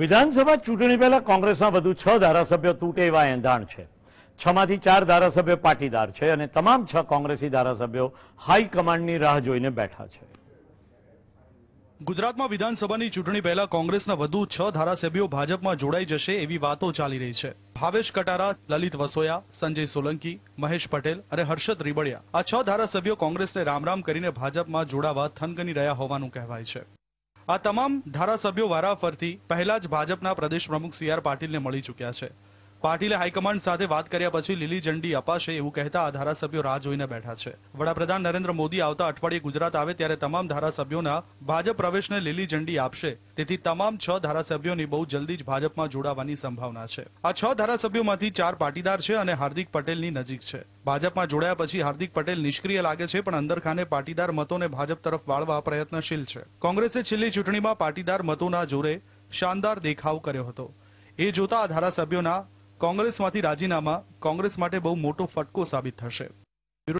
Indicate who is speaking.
Speaker 1: વિધાનસભા ચૂંટણી પહેલા કોંગ્રેસના વધુ છ ધારાસભ્ય તૂટે એવા એંધાણ છે છમાંથી ચાર ધારાસભ્ય પાટીદાર છે અને તમામ છ કોંગ્રેસી ધારાસભ્યો હાઈકમાન્ડની રાહ જોઈને બેઠા છે
Speaker 2: ગુજરાતમાં વિધાનસભાની ચૂંટણી પહેલા કોંગ્રેસના વધુ છ ધારાસભ્યો ભાજપમાં જોડાઈ જશે એવી વાતો ચાલી રહી છે ભાવેશ કટારા લલિત વસોયા સંજય સોલંકી મહેશ પટેલ અને હર્ષદ રીબડિયા આ છ ધારાસભ્યો કોંગ્રેસને રામ રામ કરીને ભાજપમાં જોડાવા થનગની રહ્યા હોવાનું કહેવાય છે આ તમામ ધારાસભ્યો વારાફરથી પહેલા જ ભાજપના પ્રદેશ પ્રમુખ સી આર પાટીલને મળી ચૂક્યા છે પાટીલે હાઈકમાન્ડ સાથે વાત કર્યા પછી લીલી ઝંડી અપાશે એવું કહેતા આ ધારાસભ્યો રાહ જોઈને બેઠા છે વડાપ્રધાન નરેન્દ્ર મોદી આવતા અઠવાડિયે ગુજરાત આવે ત્યારે તમામ ધારાસભ્યોના ભાજપ પ્રવેશને લીલી ઝંડી આપશે તેથી તમામ છ ધારાસભ્યોની બહુ જલ્દી જ ભાજપમાં જોડાવાની સંભાવના છે આ છ ધારાસભ્યોમાંથી ચાર પાટીદાર છે અને હાર્દિક પટેલની નજીક છે ભાજપમાં જોડાયા પછી હાર્દિક પટેલ નિષ્ક્રિય લાગે છે પણ અંદરખાને પાટીદાર મતોને ભાજપ તરફ વાળવા પ્રયત્નશીલ છે કોંગ્રેસે છેલ્લી ચૂંટણીમાં પાટીદાર મતોના જોરે શાનદાર દેખાવ કર્યો હતો એ જોતા આ ધારાસભ્યોના કોંગ્રેસમાંથી રાજીનામા કોંગ્રેસ માટે બહુ મોટો ફટકો સાબિત થશે